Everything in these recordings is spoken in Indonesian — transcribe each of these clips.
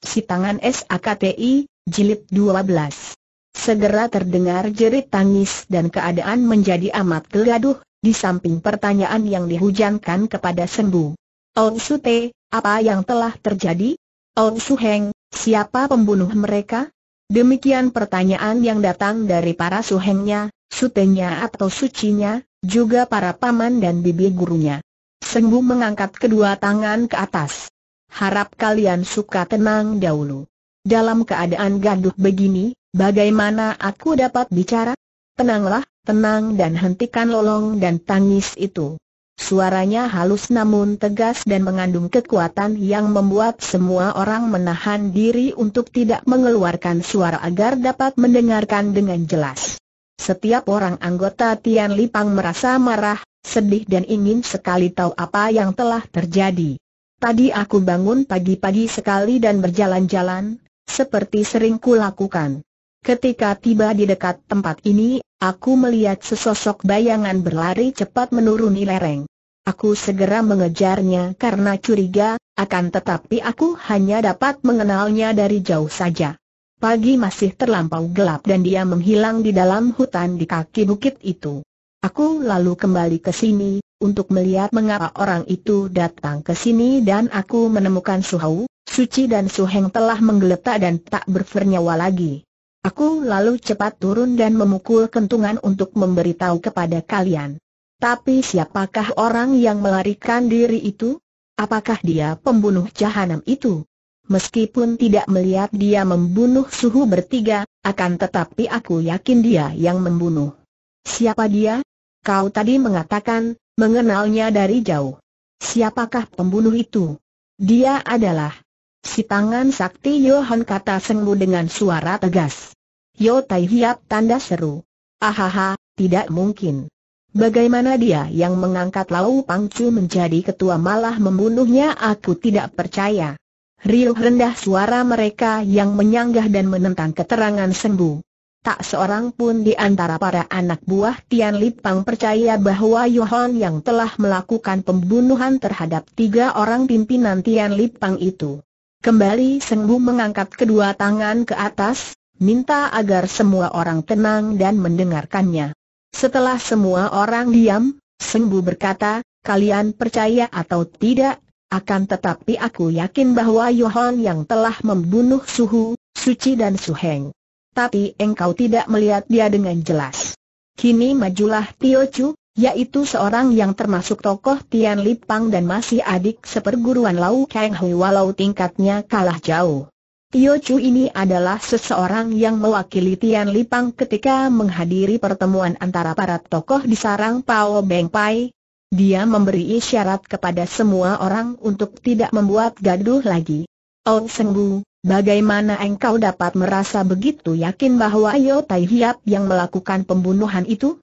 Si tangan SAKTI jilid 12. Segera terdengar jerit tangis dan keadaan menjadi amat geladuh, di samping pertanyaan yang dihujankan kepada Sembu. Ong Su Te, apa yang telah terjadi? Ong Su Heng, siapa pembunuh mereka? Demikian pertanyaan yang datang dari para suhengnya, sutenya atau sucinya, juga para paman dan bibi gurunya. Sembu mengangkat kedua tangan ke atas harap kalian suka tenang dahulu. Dalam keadaan gaduh begini, bagaimana aku dapat bicara? Tenanglah, tenang dan hentikan lolong dan tangis itu. Suaranya halus namun tegas dan mengandung kekuatan yang membuat semua orang menahan diri untuk tidak mengeluarkan suara agar dapat mendengarkan dengan jelas. Setiap orang anggota Tian Lipang merasa marah, sedih dan ingin sekali tahu apa yang telah terjadi. Tadi aku bangun pagi-pagi sekali dan berjalan-jalan, seperti sering kulakukan. Ketika tiba di dekat tempat ini, aku melihat sesosok bayangan berlari cepat menuruni lereng. Aku segera mengejarnya karena curiga, akan tetapi aku hanya dapat mengenalnya dari jauh saja. Pagi masih terlampau gelap dan dia menghilang di dalam hutan di kaki bukit itu. Aku lalu kembali ke sini, untuk melihat mengapa orang itu datang ke sini dan aku menemukan Suhau, Suci dan Suheng telah menggeletak dan tak bernyawa lagi. Aku lalu cepat turun dan memukul kentungan untuk memberitahu kepada kalian. Tapi siapakah orang yang melarikan diri itu? Apakah dia pembunuh jahanam itu? Meskipun tidak melihat dia membunuh suhu bertiga, akan tetapi aku yakin dia yang membunuh. Siapa dia? Kau tadi mengatakan, Mengenalnya dari jauh. Siapakah pembunuh itu? Dia adalah si tangan sakti Yohan kata Sengmu dengan suara tegas. Yo Tai Hiap tanda seru. Ahaha, tidak mungkin. Bagaimana dia yang mengangkat Lau Pangcu menjadi ketua malah membunuhnya aku tidak percaya. Riuh rendah suara mereka yang menyanggah dan menentang keterangan Sembu. Tak seorang pun di antara para anak buah Tian Lipang percaya bahwa Yohan yang telah melakukan pembunuhan terhadap tiga orang pimpinan Tian Lipang itu. Kembali Sengbu mengangkat kedua tangan ke atas, minta agar semua orang tenang dan mendengarkannya. Setelah semua orang diam, Sengbu berkata, kalian percaya atau tidak, akan tetapi aku yakin bahwa Yohan yang telah membunuh Suhu, Suci dan Suheng tapi engkau tidak melihat dia dengan jelas. Kini majulah Tio Chu, yaitu seorang yang termasuk tokoh Tian Lipang dan masih adik seperguruan Lau Kang Hui walau tingkatnya kalah jauh. Tio Chu ini adalah seseorang yang mewakili Tian Lipang ketika menghadiri pertemuan antara para tokoh di sarang Pao Beng Pai. Dia memberi isyarat kepada semua orang untuk tidak membuat gaduh lagi. Oh sengguh, bagaimana engkau dapat merasa begitu yakin bahwa Yo Tai Hiap yang melakukan pembunuhan itu?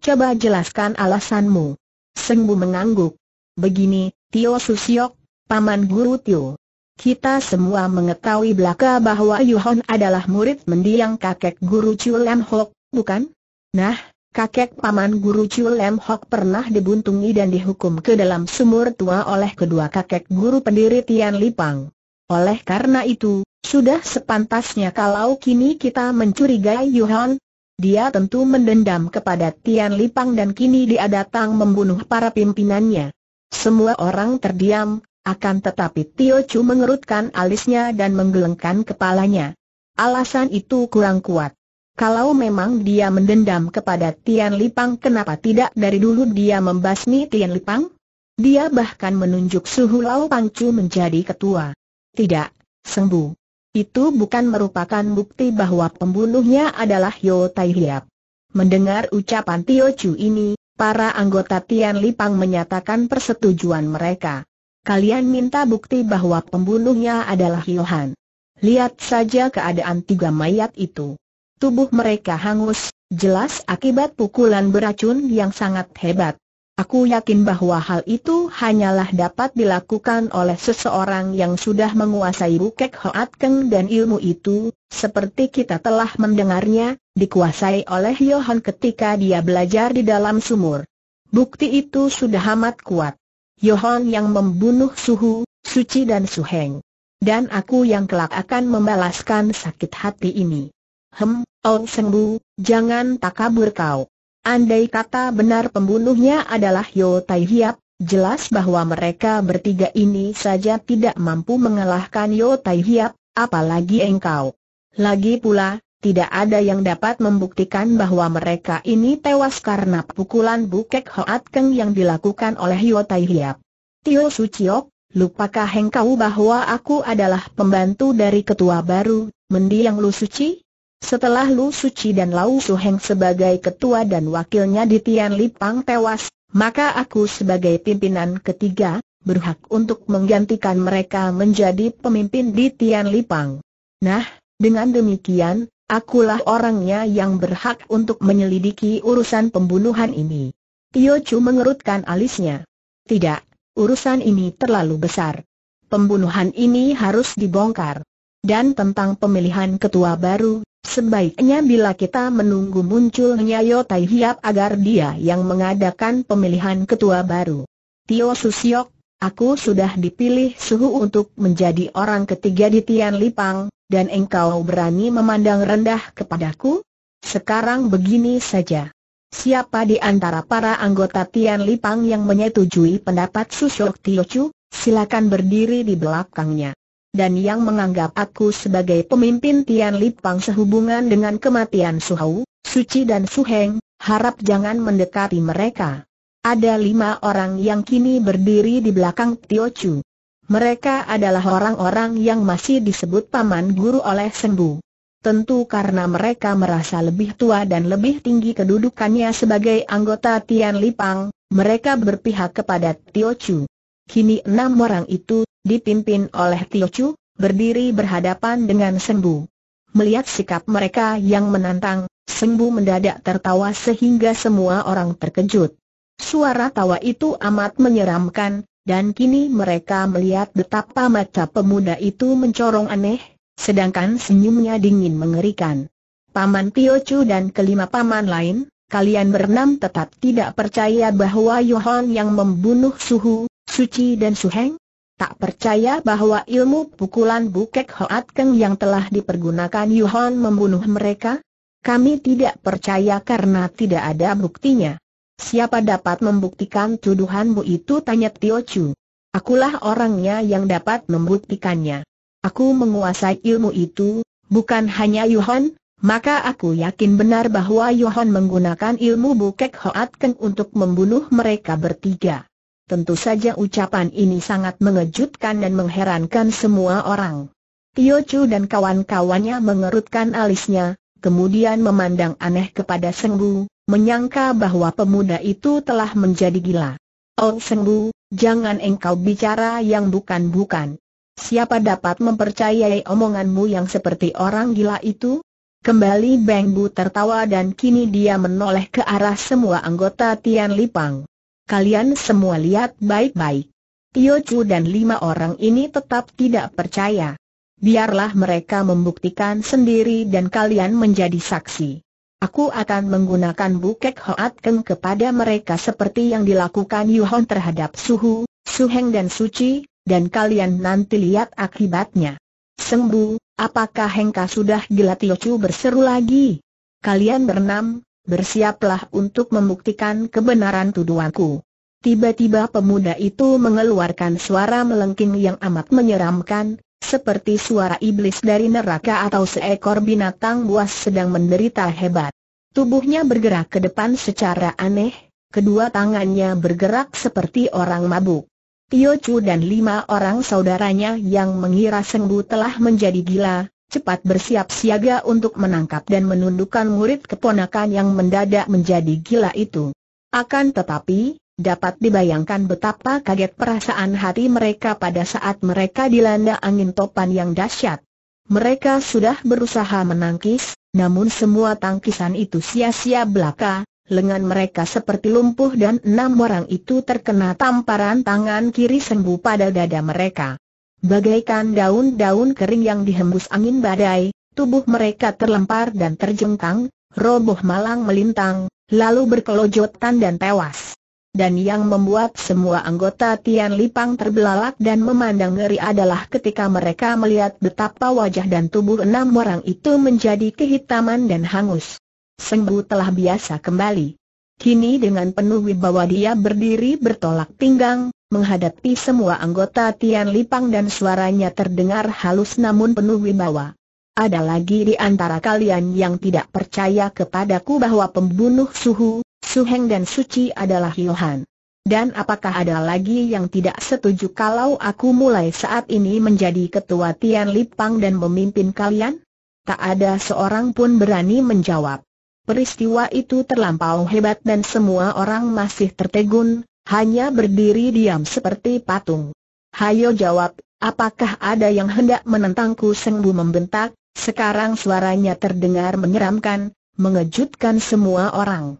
Coba jelaskan alasanmu. Sengguh mengangguk. Begini, Tio Susiok, Paman Guru Tio. Kita semua mengetahui belaka bahwa Yuhon adalah murid mendiang kakek Guru Chu Lam Hok, bukan? Nah, kakek Paman Guru Chu Lam Hok pernah dibuntungi dan dihukum ke dalam sumur tua oleh kedua kakek guru pendiri Tian Lipang. Oleh karena itu, sudah sepantasnya kalau kini kita mencurigai Yuhan, dia tentu mendendam kepada Tian Lipang dan kini dia datang membunuh para pimpinannya. Semua orang terdiam, akan tetapi Tio Chu mengerutkan alisnya dan menggelengkan kepalanya. Alasan itu kurang kuat. Kalau memang dia mendendam kepada Tian Lipang kenapa tidak dari dulu dia membasmi Tian Lipang? Dia bahkan menunjuk Suhu Lau Pangcu menjadi ketua. Tidak, sembuh. Itu bukan merupakan bukti bahwa pembunuhnya adalah Yo Tai Hiap. Mendengar ucapan Tio Chu ini, para anggota Tian Lipang menyatakan persetujuan mereka. Kalian minta bukti bahwa pembunuhnya adalah Yohan. Lihat saja keadaan tiga mayat itu. Tubuh mereka hangus, jelas akibat pukulan beracun yang sangat hebat. Aku yakin bahwa hal itu hanyalah dapat dilakukan oleh seseorang yang sudah menguasai Bukek Hoat Keng dan ilmu itu, seperti kita telah mendengarnya, dikuasai oleh Yohan ketika dia belajar di dalam sumur. Bukti itu sudah amat kuat. Yohan yang membunuh Suhu, Suci dan Suheng. Dan aku yang kelak akan membalaskan sakit hati ini. Hem, Oh Sengbu, jangan takabur kau. Andai kata benar pembunuhnya adalah Yo Tai Hiap, jelas bahwa mereka bertiga ini saja tidak mampu mengalahkan Yo Tai Hiap, apalagi engkau. Lagi pula, tidak ada yang dapat membuktikan bahwa mereka ini tewas karena pukulan Bukek Hoat Keng yang dilakukan oleh Yo Tai Hiap. Tio Suciok, lupakah engkau bahwa aku adalah pembantu dari ketua baru, mendiang Lu Suci? Setelah Lu Suci dan Lau Heng sebagai ketua dan wakilnya di Tian Lipang tewas, maka aku sebagai pimpinan ketiga, berhak untuk menggantikan mereka menjadi pemimpin di Tian Lipang. Nah, dengan demikian, akulah orangnya yang berhak untuk menyelidiki urusan pembunuhan ini. Tio Chu mengerutkan alisnya. Tidak, urusan ini terlalu besar. Pembunuhan ini harus dibongkar dan tentang pemilihan ketua baru, sebaiknya bila kita menunggu munculnya Yo Tai Hiap agar dia yang mengadakan pemilihan ketua baru. Tio Susiok, aku sudah dipilih suhu untuk menjadi orang ketiga di Tian Lipang, dan engkau berani memandang rendah kepadaku? Sekarang begini saja. Siapa di antara para anggota Tian Lipang yang menyetujui pendapat Susiok Tio Chu, silakan berdiri di belakangnya dan yang menganggap aku sebagai pemimpin Tian Lipang sehubungan dengan kematian Su Suhau, Suci dan Su Heng, harap jangan mendekati mereka. Ada lima orang yang kini berdiri di belakang Tio Chu. Mereka adalah orang-orang yang masih disebut paman guru oleh Sembu. Tentu karena mereka merasa lebih tua dan lebih tinggi kedudukannya sebagai anggota Tian Lipang, mereka berpihak kepada Tio Chu. Kini enam orang itu, dipimpin oleh Tio Chu, berdiri berhadapan dengan Sembu. Melihat sikap mereka yang menantang, Sembu mendadak tertawa sehingga semua orang terkejut. Suara tawa itu amat menyeramkan, dan kini mereka melihat betapa mata pemuda itu mencorong aneh, sedangkan senyumnya dingin mengerikan. Paman Tio Chu dan kelima paman lain, kalian berenam tetap tidak percaya bahwa Yohan yang membunuh Suhu, Suci dan Suheng? Tak percaya bahwa ilmu pukulan Bukek Hoat Keng yang telah dipergunakan Yohan membunuh mereka? Kami tidak percaya karena tidak ada buktinya. Siapa dapat membuktikan tuduhanmu itu tanya Tio Chu. Akulah orangnya yang dapat membuktikannya. Aku menguasai ilmu itu, bukan hanya Yohan. maka aku yakin benar bahwa Yohan menggunakan ilmu Bukek Hoat Keng untuk membunuh mereka bertiga. Tentu saja ucapan ini sangat mengejutkan dan mengherankan semua orang. Tio Chu dan kawan-kawannya mengerutkan alisnya, kemudian memandang aneh kepada Bu, menyangka bahwa pemuda itu telah menjadi gila. Oh Bu, jangan engkau bicara yang bukan-bukan. Siapa dapat mempercayai omonganmu yang seperti orang gila itu? Kembali Beng Bu tertawa dan kini dia menoleh ke arah semua anggota Tian Lipang. Kalian semua lihat baik-baik. Tio Chu dan lima orang ini tetap tidak percaya. Biarlah mereka membuktikan sendiri dan kalian menjadi saksi. Aku akan menggunakan bukek Hoat Keng kepada mereka seperti yang dilakukan Yuhon terhadap Suhu, Suheng dan Suci, dan kalian nanti lihat akibatnya. Sembuh. apakah Hengka sudah gila Chu berseru lagi? Kalian berenam, bersiaplah untuk membuktikan kebenaran tuduhanku. Tiba-tiba pemuda itu mengeluarkan suara melengking yang amat menyeramkan, seperti suara iblis dari neraka atau seekor binatang buas sedang menderita hebat. Tubuhnya bergerak ke depan secara aneh, kedua tangannya bergerak seperti orang mabuk. Tio Chu dan lima orang saudaranya yang mengira Senggu telah menjadi gila, cepat bersiap siaga untuk menangkap dan menundukkan murid keponakan yang mendadak menjadi gila itu. Akan tetapi, Dapat dibayangkan betapa kaget perasaan hati mereka pada saat mereka dilanda angin topan yang dahsyat. Mereka sudah berusaha menangkis, namun semua tangkisan itu sia-sia belaka, lengan mereka seperti lumpuh dan enam orang itu terkena tamparan tangan kiri sembuh pada dada mereka. Bagaikan daun-daun kering yang dihembus angin badai, tubuh mereka terlempar dan terjengkang, roboh malang melintang, lalu berkelojotan dan tewas dan yang membuat semua anggota Tian Lipang terbelalak dan memandang ngeri adalah ketika mereka melihat betapa wajah dan tubuh enam orang itu menjadi kehitaman dan hangus. Sengbu telah biasa kembali. Kini dengan penuh wibawa dia berdiri bertolak pinggang, menghadapi semua anggota Tian Lipang dan suaranya terdengar halus namun penuh wibawa. Ada lagi di antara kalian yang tidak percaya kepadaku bahwa pembunuh suhu, Heng dan Suci adalah Yohan. Dan apakah ada lagi yang tidak setuju kalau aku mulai saat ini menjadi ketua Tian Lipang dan memimpin kalian? Tak ada seorang pun berani menjawab. Peristiwa itu terlampau hebat dan semua orang masih tertegun, hanya berdiri diam seperti patung. Hayo jawab, apakah ada yang hendak menentangku Sengbu membentak, sekarang suaranya terdengar menyeramkan, mengejutkan semua orang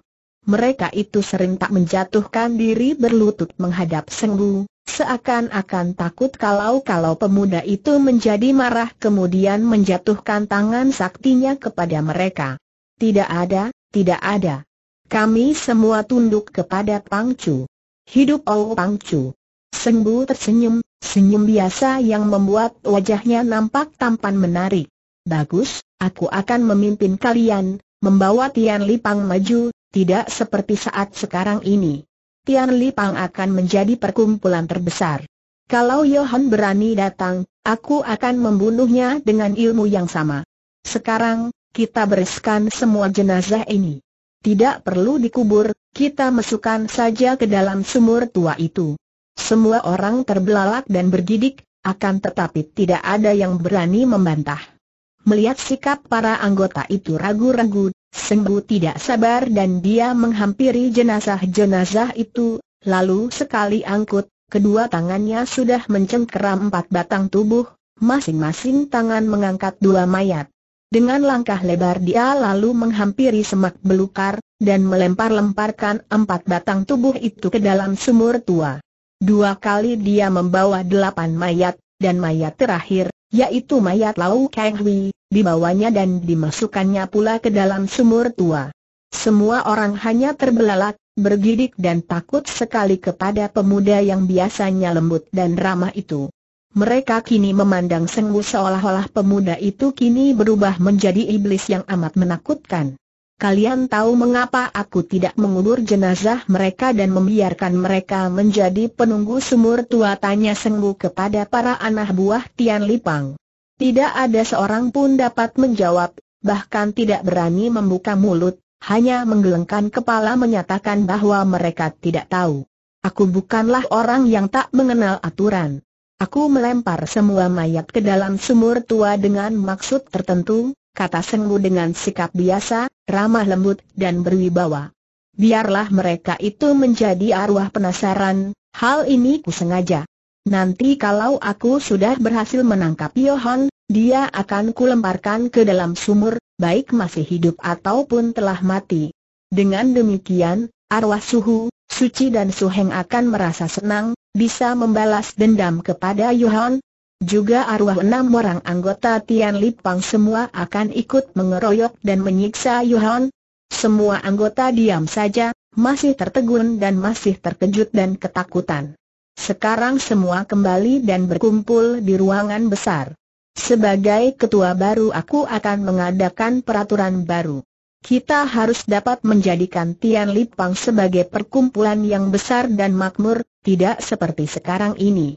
mereka itu sering tak menjatuhkan diri berlutut menghadap Senggu, seakan-akan takut kalau-kalau pemuda itu menjadi marah kemudian menjatuhkan tangan saktinya kepada mereka. Tidak ada, tidak ada. Kami semua tunduk kepada Pangcu. Hidup Oh Pangcu. Sengbu tersenyum, senyum biasa yang membuat wajahnya nampak tampan menarik. Bagus, aku akan memimpin kalian, membawa Tian Lipang maju, tidak seperti saat sekarang ini. Tian Li Pang akan menjadi perkumpulan terbesar. Kalau Yohan berani datang, aku akan membunuhnya dengan ilmu yang sama. Sekarang, kita bereskan semua jenazah ini. Tidak perlu dikubur, kita masukkan saja ke dalam sumur tua itu. Semua orang terbelalak dan bergidik, akan tetapi tidak ada yang berani membantah. Melihat sikap para anggota itu ragu-ragu, Senggu tidak sabar dan dia menghampiri jenazah-jenazah itu, lalu sekali angkut, kedua tangannya sudah mencengkeram empat batang tubuh, masing-masing tangan mengangkat dua mayat. Dengan langkah lebar dia lalu menghampiri semak belukar, dan melempar-lemparkan empat batang tubuh itu ke dalam sumur tua. Dua kali dia membawa delapan mayat, dan mayat terakhir, yaitu mayat Lau Kang Hui, dibawanya dan dimasukkannya pula ke dalam sumur tua. Semua orang hanya terbelalak, bergidik dan takut sekali kepada pemuda yang biasanya lembut dan ramah itu. Mereka kini memandang sengguh seolah-olah pemuda itu kini berubah menjadi iblis yang amat menakutkan. Kalian tahu mengapa aku tidak mengubur jenazah mereka dan membiarkan mereka menjadi penunggu sumur tua tanya sengguh kepada para anak buah Tian Lipang. Tidak ada seorang pun dapat menjawab, bahkan tidak berani membuka mulut, hanya menggelengkan kepala menyatakan bahwa mereka tidak tahu. Aku bukanlah orang yang tak mengenal aturan. Aku melempar semua mayat ke dalam sumur tua dengan maksud tertentu, kata Senggu dengan sikap biasa, ramah lembut dan berwibawa. Biarlah mereka itu menjadi arwah penasaran, hal ini ku sengaja. Nanti kalau aku sudah berhasil menangkap Yohan, dia akan kulemparkan ke dalam sumur, baik masih hidup ataupun telah mati. Dengan demikian, arwah suhu, suci dan suheng akan merasa senang, bisa membalas dendam kepada Yohan, juga arwah enam orang anggota Tian Lipang semua akan ikut mengeroyok dan menyiksa Yuhan. Semua anggota diam saja, masih tertegun dan masih terkejut dan ketakutan. Sekarang semua kembali dan berkumpul di ruangan besar. Sebagai ketua baru aku akan mengadakan peraturan baru. Kita harus dapat menjadikan Tian Lipang sebagai perkumpulan yang besar dan makmur, tidak seperti sekarang ini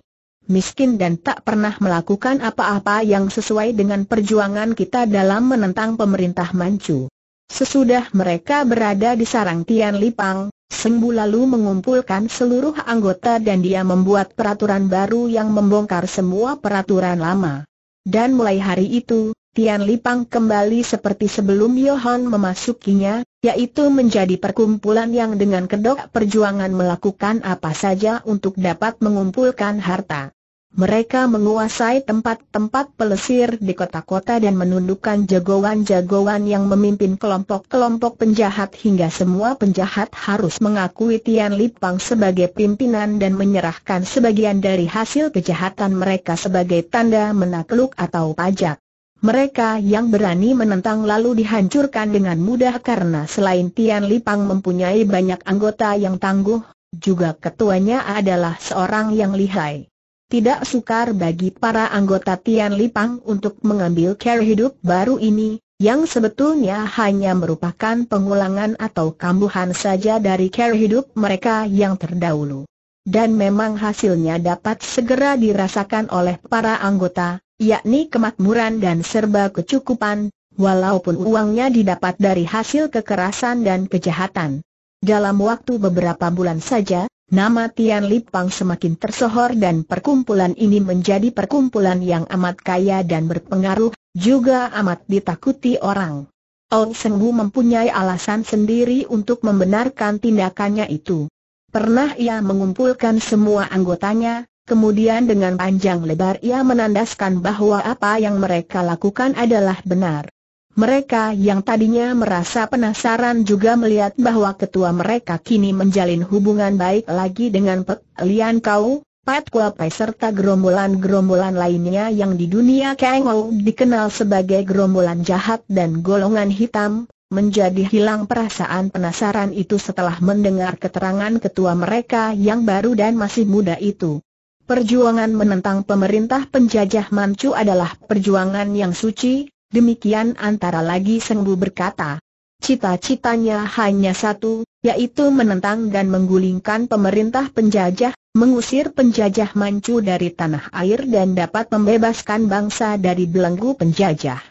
miskin dan tak pernah melakukan apa-apa yang sesuai dengan perjuangan kita dalam menentang pemerintah Manchu. Sesudah mereka berada di sarang Tian Lipang, Sengbu lalu mengumpulkan seluruh anggota dan dia membuat peraturan baru yang membongkar semua peraturan lama. Dan mulai hari itu, Tian Lipang kembali seperti sebelum Yohan memasukinya, yaitu menjadi perkumpulan yang dengan kedok perjuangan melakukan apa saja untuk dapat mengumpulkan harta. Mereka menguasai tempat-tempat pelesir di kota-kota dan menundukkan jagoan-jagoan yang memimpin kelompok-kelompok penjahat hingga semua penjahat harus mengakui Tian Lipang sebagai pimpinan dan menyerahkan sebagian dari hasil kejahatan mereka sebagai tanda menakluk atau pajak. Mereka yang berani menentang lalu dihancurkan dengan mudah karena selain Tian Lipang mempunyai banyak anggota yang tangguh, juga ketuanya adalah seorang yang lihai tidak sukar bagi para anggota Tian Lipang untuk mengambil care hidup baru ini, yang sebetulnya hanya merupakan pengulangan atau kambuhan saja dari care hidup mereka yang terdahulu. Dan memang hasilnya dapat segera dirasakan oleh para anggota, yakni kemakmuran dan serba kecukupan, walaupun uangnya didapat dari hasil kekerasan dan kejahatan. Dalam waktu beberapa bulan saja, Nama Tian Lipang semakin tersohor dan perkumpulan ini menjadi perkumpulan yang amat kaya dan berpengaruh, juga amat ditakuti orang. Ong Seng mempunyai alasan sendiri untuk membenarkan tindakannya itu. Pernah ia mengumpulkan semua anggotanya, kemudian dengan panjang lebar ia menandaskan bahwa apa yang mereka lakukan adalah benar. Mereka yang tadinya merasa penasaran juga melihat bahwa ketua mereka kini menjalin hubungan baik lagi dengan Pek Lian Kau, Pat Kua Pai serta gerombolan-gerombolan lainnya yang di dunia Ou dikenal sebagai gerombolan jahat dan golongan hitam, menjadi hilang perasaan penasaran itu setelah mendengar keterangan ketua mereka yang baru dan masih muda itu. Perjuangan menentang pemerintah penjajah Manchu adalah perjuangan yang suci, Demikian antara lagi Sengbu berkata. Cita-citanya hanya satu, yaitu menentang dan menggulingkan pemerintah penjajah, mengusir penjajah mancu dari tanah air dan dapat membebaskan bangsa dari belenggu penjajah.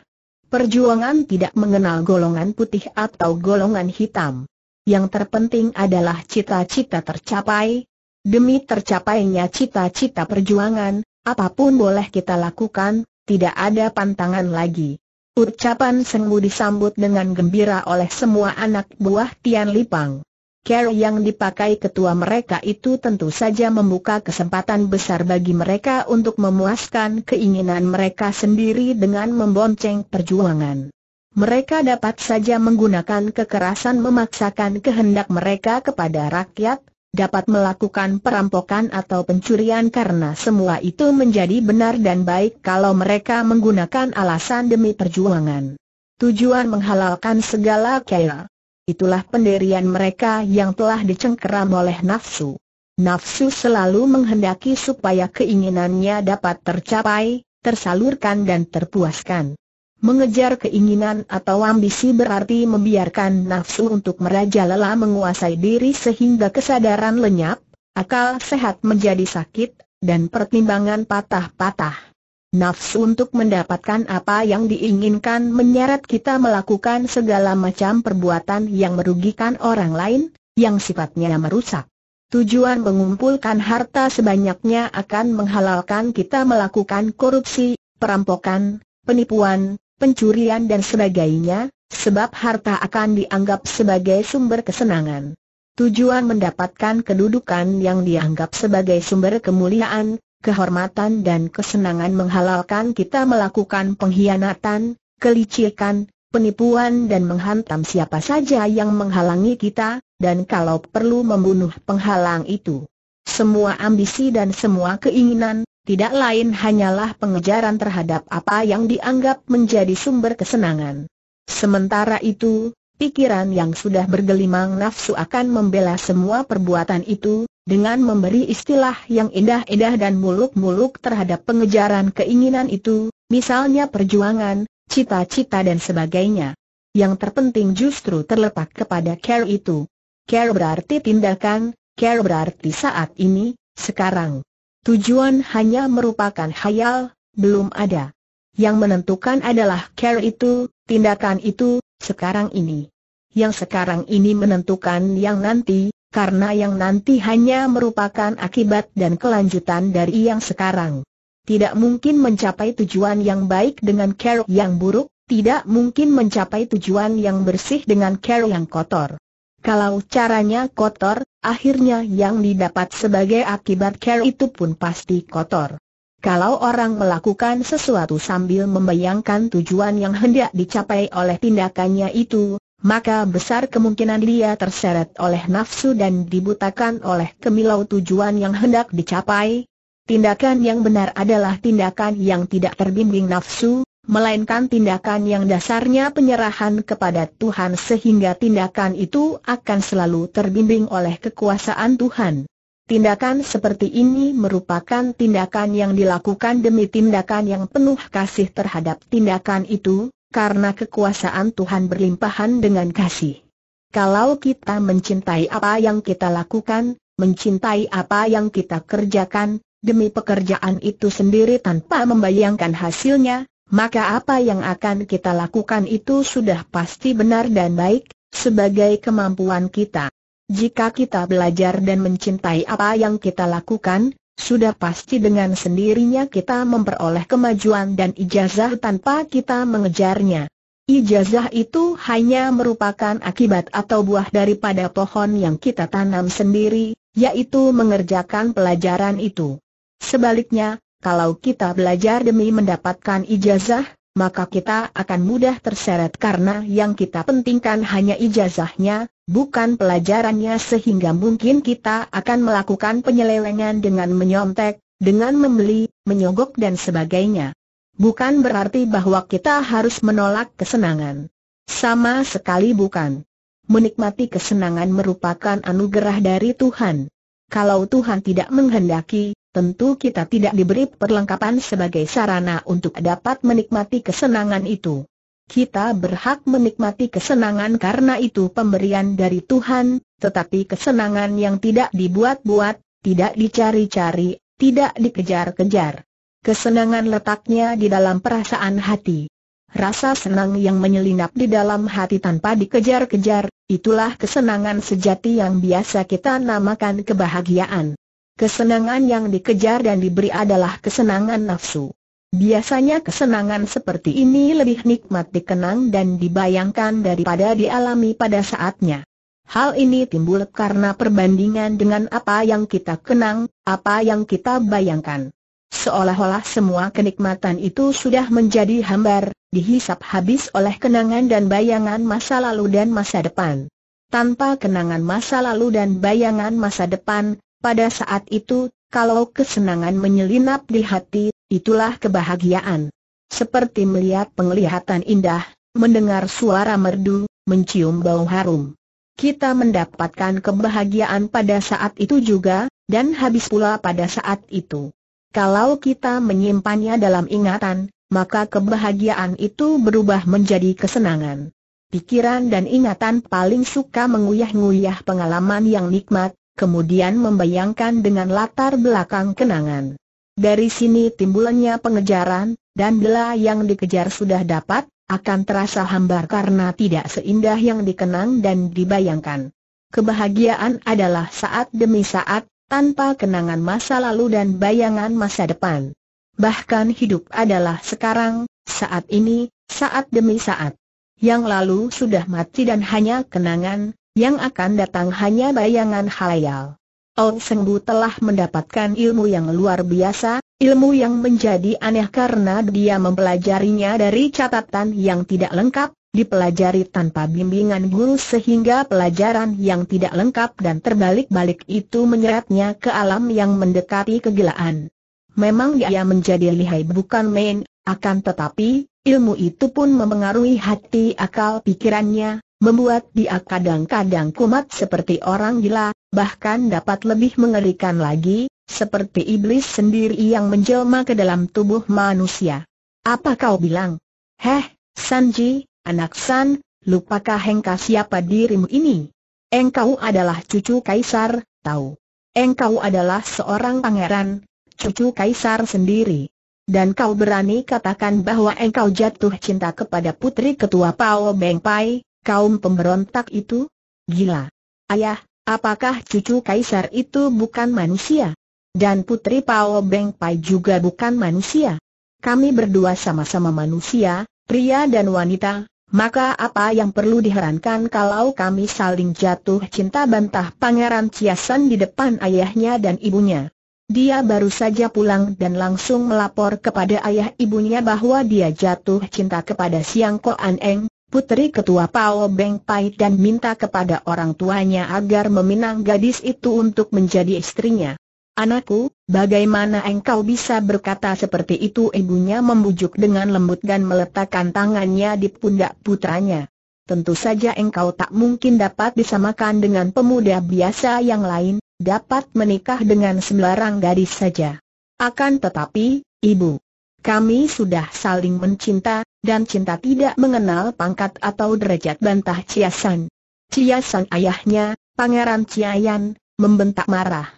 Perjuangan tidak mengenal golongan putih atau golongan hitam. Yang terpenting adalah cita-cita tercapai. Demi tercapainya cita-cita perjuangan, apapun boleh kita lakukan, tidak ada pantangan lagi. Ucapan Sengwu disambut dengan gembira oleh semua anak buah Tian Lipang. Care yang dipakai ketua mereka itu tentu saja membuka kesempatan besar bagi mereka untuk memuaskan keinginan mereka sendiri dengan membonceng perjuangan. Mereka dapat saja menggunakan kekerasan memaksakan kehendak mereka kepada rakyat, dapat melakukan perampokan atau pencurian karena semua itu menjadi benar dan baik kalau mereka menggunakan alasan demi perjuangan. Tujuan menghalalkan segala kaya. Itulah pendirian mereka yang telah dicengkeram oleh nafsu. Nafsu selalu menghendaki supaya keinginannya dapat tercapai, tersalurkan dan terpuaskan. Mengejar keinginan atau ambisi berarti membiarkan nafsu untuk merajalela menguasai diri sehingga kesadaran lenyap, akal sehat menjadi sakit, dan pertimbangan patah-patah. Nafsu untuk mendapatkan apa yang diinginkan menyeret kita melakukan segala macam perbuatan yang merugikan orang lain, yang sifatnya merusak. Tujuan mengumpulkan harta sebanyaknya akan menghalalkan kita melakukan korupsi, perampokan, penipuan, pencurian dan sebagainya, sebab harta akan dianggap sebagai sumber kesenangan. Tujuan mendapatkan kedudukan yang dianggap sebagai sumber kemuliaan, kehormatan dan kesenangan menghalalkan kita melakukan pengkhianatan, kelicikan, penipuan dan menghantam siapa saja yang menghalangi kita, dan kalau perlu membunuh penghalang itu. Semua ambisi dan semua keinginan, tidak lain hanyalah pengejaran terhadap apa yang dianggap menjadi sumber kesenangan. Sementara itu, pikiran yang sudah bergelimang nafsu akan membela semua perbuatan itu, dengan memberi istilah yang indah-indah dan muluk-muluk terhadap pengejaran keinginan itu, misalnya perjuangan, cita-cita dan sebagainya. Yang terpenting justru terletak kepada care itu. Care berarti tindakan, care berarti saat ini, sekarang. Tujuan hanya merupakan hayal, belum ada. Yang menentukan adalah care itu, tindakan itu, sekarang ini. Yang sekarang ini menentukan yang nanti, karena yang nanti hanya merupakan akibat dan kelanjutan dari yang sekarang. Tidak mungkin mencapai tujuan yang baik dengan care yang buruk, tidak mungkin mencapai tujuan yang bersih dengan care yang kotor. Kalau caranya kotor, akhirnya yang didapat sebagai akibat care itu pun pasti kotor. Kalau orang melakukan sesuatu sambil membayangkan tujuan yang hendak dicapai oleh tindakannya itu, maka besar kemungkinan dia terseret oleh nafsu dan dibutakan oleh kemilau tujuan yang hendak dicapai. Tindakan yang benar adalah tindakan yang tidak terbimbing nafsu, melainkan tindakan yang dasarnya penyerahan kepada Tuhan sehingga tindakan itu akan selalu terbimbing oleh kekuasaan Tuhan. Tindakan seperti ini merupakan tindakan yang dilakukan demi tindakan yang penuh kasih terhadap tindakan itu, karena kekuasaan Tuhan berlimpahan dengan kasih. Kalau kita mencintai apa yang kita lakukan, mencintai apa yang kita kerjakan, demi pekerjaan itu sendiri tanpa membayangkan hasilnya, maka apa yang akan kita lakukan itu sudah pasti benar dan baik, sebagai kemampuan kita. Jika kita belajar dan mencintai apa yang kita lakukan, sudah pasti dengan sendirinya kita memperoleh kemajuan dan ijazah tanpa kita mengejarnya. Ijazah itu hanya merupakan akibat atau buah daripada pohon yang kita tanam sendiri, yaitu mengerjakan pelajaran itu. Sebaliknya, kalau kita belajar demi mendapatkan ijazah, maka kita akan mudah terseret karena yang kita pentingkan hanya ijazahnya, bukan pelajarannya sehingga mungkin kita akan melakukan penyelewengan dengan menyontek, dengan membeli, menyogok dan sebagainya. Bukan berarti bahwa kita harus menolak kesenangan. Sama sekali bukan. Menikmati kesenangan merupakan anugerah dari Tuhan. Kalau Tuhan tidak menghendaki, tentu kita tidak diberi perlengkapan sebagai sarana untuk dapat menikmati kesenangan itu. Kita berhak menikmati kesenangan karena itu pemberian dari Tuhan, tetapi kesenangan yang tidak dibuat-buat, tidak dicari-cari, tidak dikejar-kejar. Kesenangan letaknya di dalam perasaan hati. Rasa senang yang menyelinap di dalam hati tanpa dikejar-kejar, itulah kesenangan sejati yang biasa kita namakan kebahagiaan. Kesenangan yang dikejar dan diberi adalah kesenangan nafsu. Biasanya kesenangan seperti ini lebih nikmat dikenang dan dibayangkan daripada dialami pada saatnya. Hal ini timbul karena perbandingan dengan apa yang kita kenang, apa yang kita bayangkan. Seolah-olah semua kenikmatan itu sudah menjadi hambar, dihisap habis oleh kenangan dan bayangan masa lalu dan masa depan. Tanpa kenangan masa lalu dan bayangan masa depan, pada saat itu, kalau kesenangan menyelinap di hati, itulah kebahagiaan. Seperti melihat penglihatan indah, mendengar suara merdu, mencium bau harum. Kita mendapatkan kebahagiaan pada saat itu juga, dan habis pula pada saat itu. Kalau kita menyimpannya dalam ingatan, maka kebahagiaan itu berubah menjadi kesenangan. Pikiran dan ingatan paling suka menguyah-nguyah pengalaman yang nikmat, kemudian membayangkan dengan latar belakang kenangan. Dari sini timbulnya pengejaran, dan bila yang dikejar sudah dapat, akan terasa hambar karena tidak seindah yang dikenang dan dibayangkan. Kebahagiaan adalah saat demi saat, tanpa kenangan masa lalu dan bayangan masa depan. Bahkan hidup adalah sekarang, saat ini, saat demi saat. Yang lalu sudah mati dan hanya kenangan, yang akan datang hanya bayangan khayal. Ong Sengbu telah mendapatkan ilmu yang luar biasa, ilmu yang menjadi aneh karena dia mempelajarinya dari catatan yang tidak lengkap, dipelajari tanpa bimbingan guru sehingga pelajaran yang tidak lengkap dan terbalik-balik itu menyeretnya ke alam yang mendekati kegilaan. Memang dia menjadi lihai bukan main, akan tetapi, ilmu itu pun memengaruhi hati akal pikirannya, membuat dia kadang-kadang kumat seperti orang gila, bahkan dapat lebih mengerikan lagi, seperti iblis sendiri yang menjelma ke dalam tubuh manusia. Apa kau bilang? Heh, Sanji, anak San, lupakah engkau siapa dirimu ini? Engkau adalah cucu kaisar, tahu. Engkau adalah seorang pangeran, cucu kaisar sendiri. Dan kau berani katakan bahwa engkau jatuh cinta kepada putri ketua Pao Beng Pai, kaum pemberontak itu? Gila. Ayah, apakah cucu kaisar itu bukan manusia? Dan putri Pao Beng Pai juga bukan manusia. Kami berdua sama-sama manusia, pria dan wanita, maka apa yang perlu diherankan kalau kami saling jatuh cinta bantah Pangeran Ciasan di depan ayahnya dan ibunya. Dia baru saja pulang dan langsung melapor kepada ayah ibunya bahwa dia jatuh cinta kepada Siang Ko Eng, Putri Ketua Pao Beng Pai dan minta kepada orang tuanya agar meminang gadis itu untuk menjadi istrinya. Anakku, bagaimana engkau bisa berkata seperti itu ibunya membujuk dengan lembut dan meletakkan tangannya di pundak putranya. Tentu saja engkau tak mungkin dapat disamakan dengan pemuda biasa yang lain, dapat menikah dengan sembarang gadis saja. Akan tetapi, ibu, kami sudah saling mencinta, dan cinta tidak mengenal pangkat atau derajat bantah Ciasan. Ciasan ayahnya, Pangeran Ciayan, membentak marah.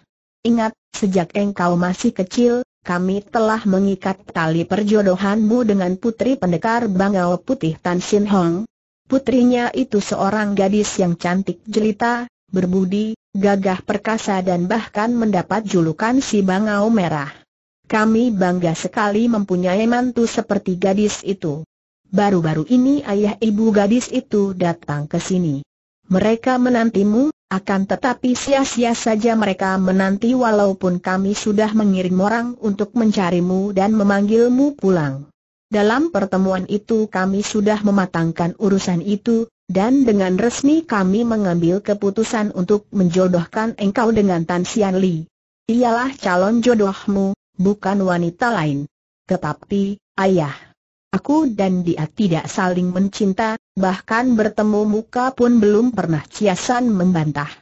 Ingat, sejak engkau masih kecil, kami telah mengikat tali perjodohanmu dengan putri pendekar Bangau Putih Tan Sin Hong. Putrinya itu seorang gadis yang cantik jelita, berbudi, gagah perkasa dan bahkan mendapat julukan si Bangau Merah. Kami bangga sekali mempunyai mantu seperti gadis itu baru-baru ini ayah ibu gadis itu datang ke sini. Mereka menantimu, akan tetapi sia-sia saja mereka menanti walaupun kami sudah mengirim orang untuk mencarimu dan memanggilmu pulang. Dalam pertemuan itu kami sudah mematangkan urusan itu, dan dengan resmi kami mengambil keputusan untuk menjodohkan engkau dengan Tan Xian Li. Ialah calon jodohmu, bukan wanita lain. Tetapi, ayah. Aku dan dia tidak saling mencinta, bahkan bertemu muka pun belum pernah Ciasan membantah.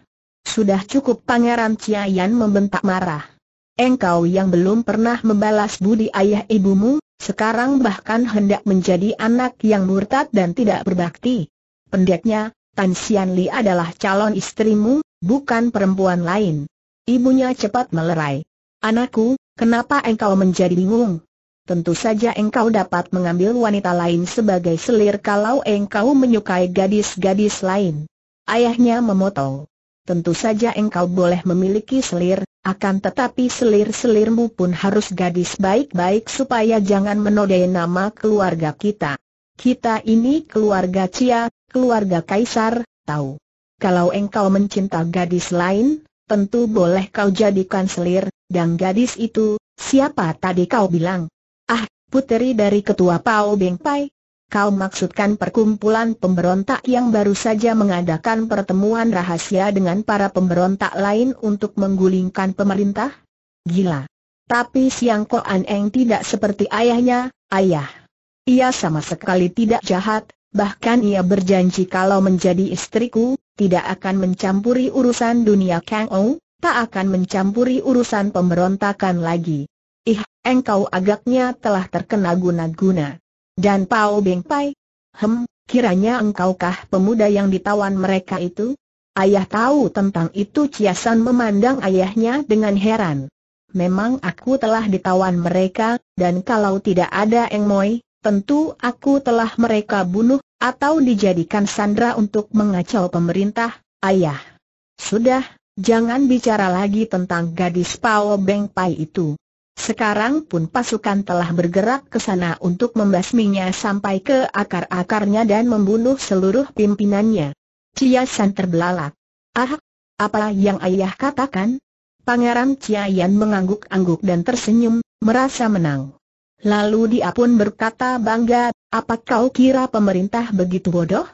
Sudah cukup Pangeran Ciaian membentak marah. Engkau yang belum pernah membalas budi ayah ibumu, sekarang bahkan hendak menjadi anak yang murtad dan tidak berbakti. Pendeknya, Tan Xian Li adalah calon istrimu, bukan perempuan lain. Ibunya cepat melerai. Anakku, kenapa engkau menjadi bingung? tentu saja engkau dapat mengambil wanita lain sebagai selir kalau engkau menyukai gadis-gadis lain. Ayahnya memotong. Tentu saja engkau boleh memiliki selir, akan tetapi selir-selirmu pun harus gadis baik-baik supaya jangan menodai nama keluarga kita. Kita ini keluarga Cia, keluarga Kaisar, tahu. Kalau engkau mencinta gadis lain, tentu boleh kau jadikan selir, dan gadis itu, siapa tadi kau bilang? Ah, puteri dari ketua Pao Beng Pai. Kau maksudkan perkumpulan pemberontak yang baru saja mengadakan pertemuan rahasia dengan para pemberontak lain untuk menggulingkan pemerintah? Gila. Tapi Siang Ko An tidak seperti ayahnya, ayah. Ia sama sekali tidak jahat, bahkan ia berjanji kalau menjadi istriku, tidak akan mencampuri urusan dunia Kang Ou, tak akan mencampuri urusan pemberontakan lagi engkau agaknya telah terkena guna-guna. Dan Pao Beng Pai? Hem, kiranya engkaukah pemuda yang ditawan mereka itu? Ayah tahu tentang itu Ciasan memandang ayahnya dengan heran. Memang aku telah ditawan mereka, dan kalau tidak ada Eng Moi, tentu aku telah mereka bunuh, atau dijadikan sandra untuk mengacau pemerintah, ayah. Sudah, jangan bicara lagi tentang gadis Pao Beng Pai itu. Sekarang pun pasukan telah bergerak ke sana untuk membasminya sampai ke akar-akarnya dan membunuh seluruh pimpinannya. Cia San terbelalak. Ah, apa yang ayah katakan? Pangeran Ciaian Yan mengangguk-angguk dan tersenyum, merasa menang. Lalu dia pun berkata bangga, apa kau kira pemerintah begitu bodoh?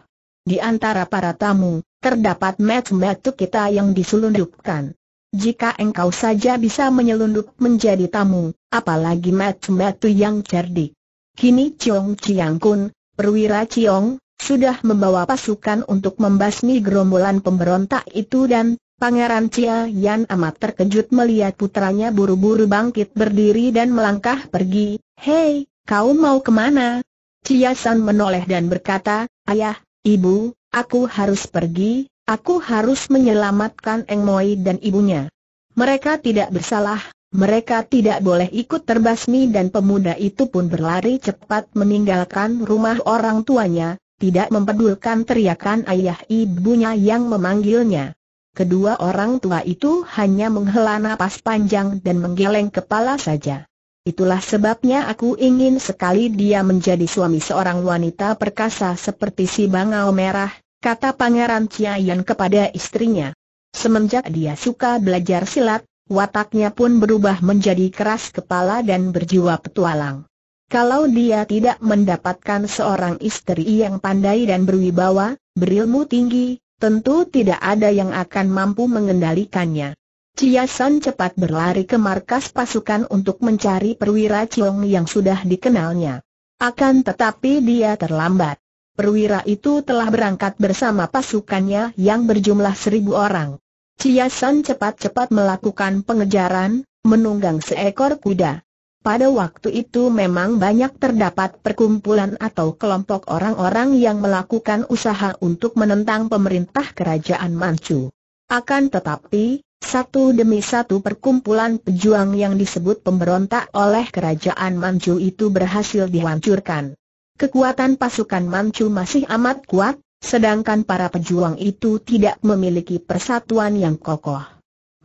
Di antara para tamu, terdapat match-match kita yang diselundupkan jika engkau saja bisa menyelundup menjadi tamu, apalagi matu-matu yang cerdik. Kini Chiong Chiang Kun, perwira Chiong, sudah membawa pasukan untuk membasmi gerombolan pemberontak itu dan Pangeran Chia Yan amat terkejut melihat putranya buru-buru bangkit berdiri dan melangkah pergi. Hei, kau mau kemana? Chia San menoleh dan berkata, Ayah, Ibu, aku harus pergi, Aku harus menyelamatkan Eng Moi dan ibunya. Mereka tidak bersalah, mereka tidak boleh ikut terbasmi dan pemuda itu pun berlari cepat meninggalkan rumah orang tuanya, tidak mempedulikan teriakan ayah ibunya yang memanggilnya. Kedua orang tua itu hanya menghela napas panjang dan menggeleng kepala saja. Itulah sebabnya aku ingin sekali dia menjadi suami seorang wanita perkasa seperti si Bangau Merah, kata Pangeran Ciaian kepada istrinya. Semenjak dia suka belajar silat, wataknya pun berubah menjadi keras kepala dan berjiwa petualang. Kalau dia tidak mendapatkan seorang istri yang pandai dan berwibawa, berilmu tinggi, tentu tidak ada yang akan mampu mengendalikannya. Ciasan cepat berlari ke markas pasukan untuk mencari perwira Ciong yang sudah dikenalnya. Akan tetapi dia terlambat perwira itu telah berangkat bersama pasukannya yang berjumlah seribu orang. Chia San cepat-cepat melakukan pengejaran, menunggang seekor kuda. Pada waktu itu memang banyak terdapat perkumpulan atau kelompok orang-orang yang melakukan usaha untuk menentang pemerintah kerajaan Manchu. Akan tetapi, satu demi satu perkumpulan pejuang yang disebut pemberontak oleh kerajaan Manchu itu berhasil dihancurkan kekuatan pasukan Manchu masih amat kuat, sedangkan para pejuang itu tidak memiliki persatuan yang kokoh.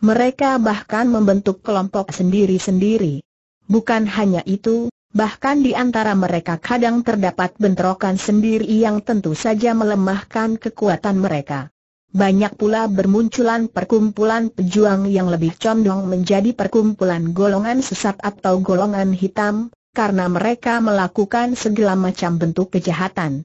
Mereka bahkan membentuk kelompok sendiri-sendiri. Bukan hanya itu, bahkan di antara mereka kadang terdapat bentrokan sendiri yang tentu saja melemahkan kekuatan mereka. Banyak pula bermunculan perkumpulan pejuang yang lebih condong menjadi perkumpulan golongan sesat atau golongan hitam, karena mereka melakukan segala macam bentuk kejahatan.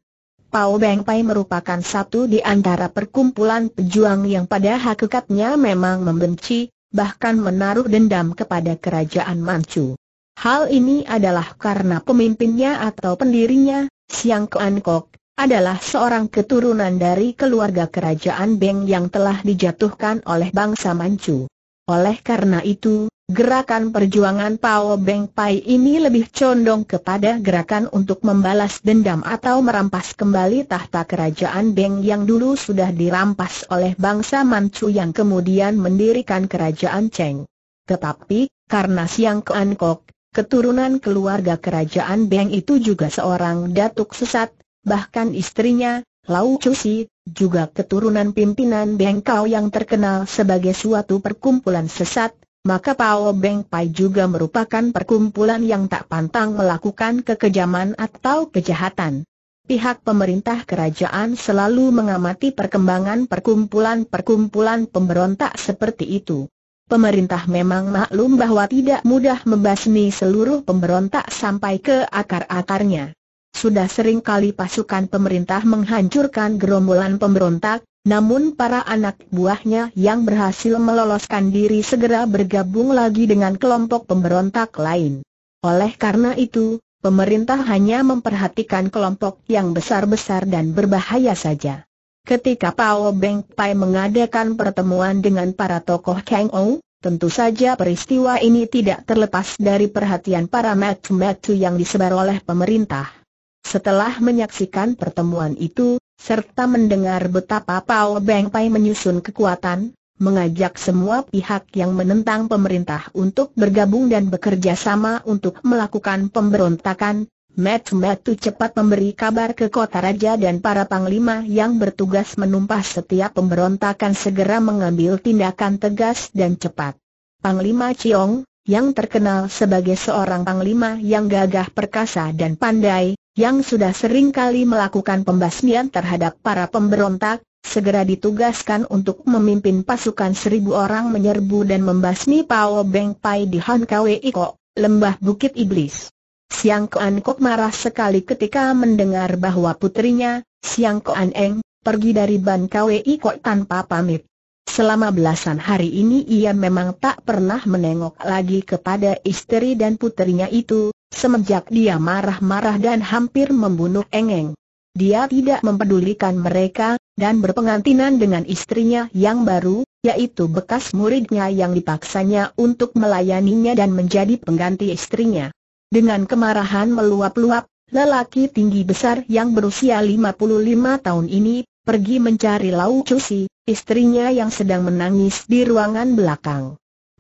Pao Beng Pai merupakan satu di antara perkumpulan pejuang yang pada hakikatnya memang membenci, bahkan menaruh dendam kepada kerajaan Manchu. Hal ini adalah karena pemimpinnya atau pendirinya, Siang Kuan Kok, adalah seorang keturunan dari keluarga kerajaan Beng yang telah dijatuhkan oleh bangsa Manchu. Oleh karena itu, Gerakan perjuangan Pao Beng Pai ini lebih condong kepada gerakan untuk membalas dendam atau merampas kembali tahta kerajaan Beng yang dulu sudah dirampas oleh bangsa Manchu yang kemudian mendirikan kerajaan Cheng. Tetapi, karena Siang Kean Kok, keturunan keluarga kerajaan Beng itu juga seorang datuk sesat, bahkan istrinya, Lau Si, juga keturunan pimpinan Beng Kau yang terkenal sebagai suatu perkumpulan sesat, maka Pao Beng Pai juga merupakan perkumpulan yang tak pantang melakukan kekejaman atau kejahatan. Pihak pemerintah kerajaan selalu mengamati perkembangan perkumpulan-perkumpulan pemberontak seperti itu. Pemerintah memang maklum bahwa tidak mudah membasmi seluruh pemberontak sampai ke akar-akarnya. Sudah sering kali pasukan pemerintah menghancurkan gerombolan pemberontak, namun para anak buahnya yang berhasil meloloskan diri segera bergabung lagi dengan kelompok pemberontak lain. Oleh karena itu, pemerintah hanya memperhatikan kelompok yang besar-besar dan berbahaya saja. Ketika Pao Beng Pai mengadakan pertemuan dengan para tokoh Kang Ou, tentu saja peristiwa ini tidak terlepas dari perhatian para Matu-Matu yang disebar oleh pemerintah. Setelah menyaksikan pertemuan itu, serta mendengar betapa Pao Beng Pai menyusun kekuatan, mengajak semua pihak yang menentang pemerintah untuk bergabung dan bekerja sama untuk melakukan pemberontakan, Mat Matu cepat memberi kabar ke kota raja dan para panglima yang bertugas menumpas setiap pemberontakan segera mengambil tindakan tegas dan cepat. Panglima Chiong, yang terkenal sebagai seorang panglima yang gagah perkasa dan pandai, yang sudah sering kali melakukan pembasmian terhadap para pemberontak, segera ditugaskan untuk memimpin pasukan seribu orang menyerbu dan membasmi Pao Beng Pai di Han Kwe Iko, lembah Bukit Iblis. Siang Koan Kok marah sekali ketika mendengar bahwa putrinya, Siang Koan Eng, pergi dari Ban Kwe Iko tanpa pamit. Selama belasan hari ini ia memang tak pernah menengok lagi kepada istri dan putrinya itu, Semenjak dia marah-marah dan hampir membunuh Engeng. Dia tidak mempedulikan mereka, dan berpengantinan dengan istrinya yang baru, yaitu bekas muridnya yang dipaksanya untuk melayaninya dan menjadi pengganti istrinya. Dengan kemarahan meluap-luap, lelaki tinggi besar yang berusia 55 tahun ini, pergi mencari Lau Cusi, istrinya yang sedang menangis di ruangan belakang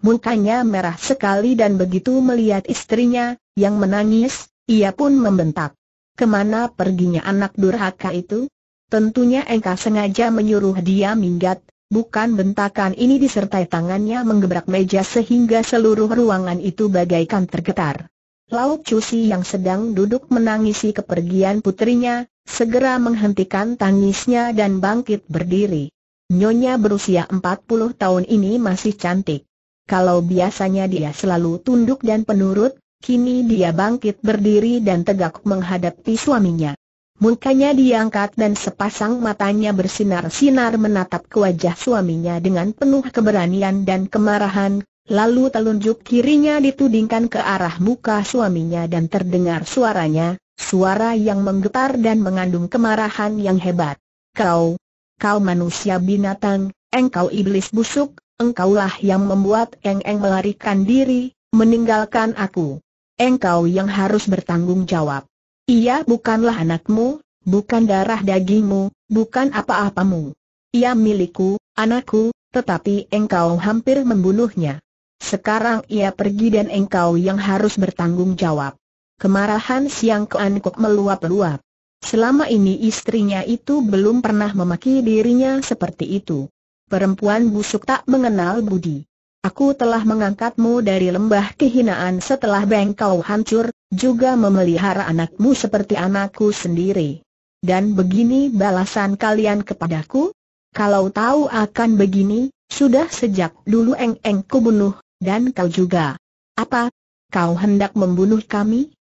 mukanya merah sekali dan begitu melihat istrinya, yang menangis, ia pun membentak. Kemana perginya anak durhaka itu? Tentunya Engka sengaja menyuruh dia minggat, Bukan bentakan ini disertai tangannya menggebrak meja sehingga seluruh ruangan itu bagaikan tergetar. Laut Cusi yang sedang duduk menangisi kepergian putrinya, segera menghentikan tangisnya dan bangkit berdiri. Nyonya berusia empat puluh tahun ini masih cantik. Kalau biasanya dia selalu tunduk dan penurut, kini dia bangkit berdiri dan tegak menghadapi suaminya. Mukanya diangkat dan sepasang matanya bersinar-sinar menatap ke wajah suaminya dengan penuh keberanian dan kemarahan, lalu telunjuk kirinya ditudingkan ke arah muka suaminya dan terdengar suaranya, suara yang menggetar dan mengandung kemarahan yang hebat. Kau, kau manusia binatang, engkau iblis busuk, engkaulah yang membuat Eng-Eng melarikan diri, meninggalkan aku. Engkau yang harus bertanggung jawab. Ia bukanlah anakmu, bukan darah dagingmu, bukan apa-apamu. Ia milikku, anakku, tetapi engkau hampir membunuhnya. Sekarang ia pergi dan engkau yang harus bertanggung jawab. Kemarahan Siang keanku meluap-luap. Selama ini istrinya itu belum pernah memaki dirinya seperti itu perempuan busuk tak mengenal budi. Aku telah mengangkatmu dari lembah kehinaan setelah bengkau hancur, juga memelihara anakmu seperti anakku sendiri. Dan begini balasan kalian kepadaku? Kalau tahu akan begini, sudah sejak dulu eng-eng kubunuh, dan kau juga. Apa? Kau hendak membunuh kami?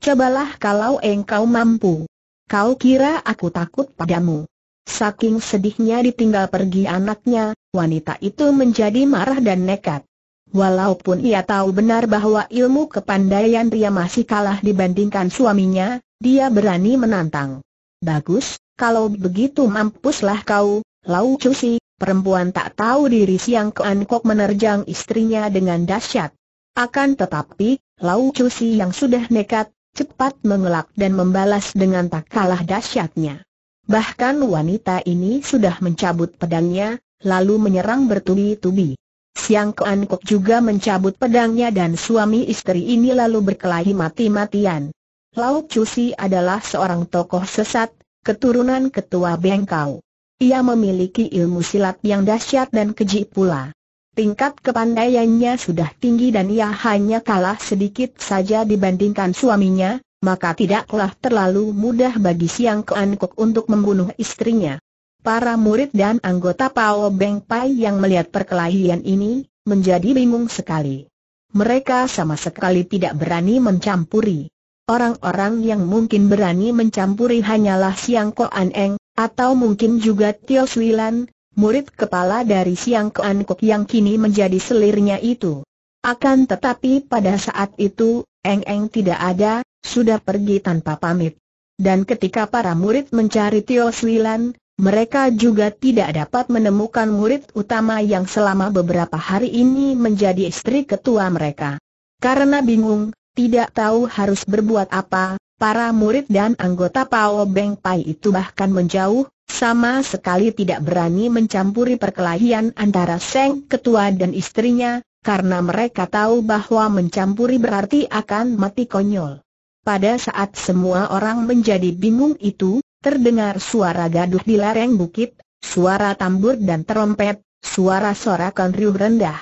Cobalah kalau engkau mampu. Kau kira aku takut padamu. Saking sedihnya ditinggal pergi anaknya, wanita itu menjadi marah dan nekat. Walaupun ia tahu benar bahwa ilmu kepandaian dia masih kalah dibandingkan suaminya, dia berani menantang. Bagus, kalau begitu mampuslah kau, Lau Cusi, perempuan tak tahu diri Siang keankok Ankok menerjang istrinya dengan dahsyat. Akan tetapi, Lau Cusi yang sudah nekat, cepat mengelak dan membalas dengan tak kalah dahsyatnya. Bahkan wanita ini sudah mencabut pedangnya, lalu menyerang bertubi-tubi. Siang Kuan Kok juga mencabut pedangnya dan suami istri ini lalu berkelahi mati-matian. Lauk Cusi adalah seorang tokoh sesat, keturunan ketua Bengkau. Ia memiliki ilmu silat yang dahsyat dan keji pula. Tingkat kepandaiannya sudah tinggi dan ia hanya kalah sedikit saja dibandingkan suaminya, maka tidaklah terlalu mudah bagi Siang Kuan Kok untuk membunuh istrinya. Para murid dan anggota Pao Beng Pai yang melihat perkelahian ini, menjadi bingung sekali. Mereka sama sekali tidak berani mencampuri. Orang-orang yang mungkin berani mencampuri hanyalah Siang Koan Eng, atau mungkin juga Tio Sui murid kepala dari Siang Koan Kok yang kini menjadi selirnya itu. Akan tetapi pada saat itu, Eng Eng tidak ada, sudah pergi tanpa pamit. Dan ketika para murid mencari Tio Swilan, mereka juga tidak dapat menemukan murid utama yang selama beberapa hari ini menjadi istri ketua mereka. Karena bingung, tidak tahu harus berbuat apa, para murid dan anggota Pao Beng Pai itu bahkan menjauh, sama sekali tidak berani mencampuri perkelahian antara Seng Ketua dan istrinya, karena mereka tahu bahwa mencampuri berarti akan mati konyol. Pada saat semua orang menjadi bingung itu, terdengar suara gaduh di lereng bukit, suara tambur dan terompet, suara sorakan riuh rendah.